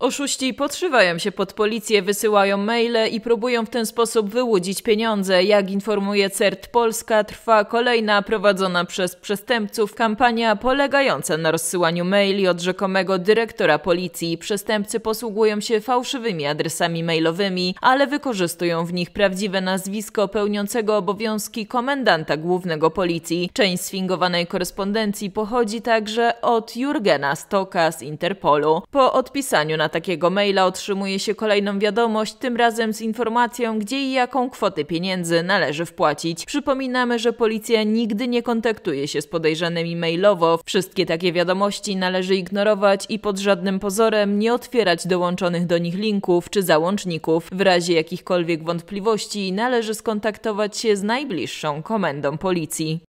Oszuści podszywają się pod policję, wysyłają maile i próbują w ten sposób wyłudzić pieniądze. Jak informuje CERT Polska, trwa kolejna prowadzona przez przestępców kampania polegająca na rozsyłaniu maili od rzekomego dyrektora policji. Przestępcy posługują się fałszywymi adresami mailowymi, ale wykorzystują w nich prawdziwe nazwisko pełniącego obowiązki komendanta głównego policji. Część sfingowanej korespondencji pochodzi także od Jurgena Stoka z Interpolu. Po odpisaniu na na takiego maila otrzymuje się kolejną wiadomość, tym razem z informacją, gdzie i jaką kwotę pieniędzy należy wpłacić. Przypominamy, że policja nigdy nie kontaktuje się z podejrzanymi mailowo. Wszystkie takie wiadomości należy ignorować i pod żadnym pozorem nie otwierać dołączonych do nich linków czy załączników. W razie jakichkolwiek wątpliwości należy skontaktować się z najbliższą komendą policji.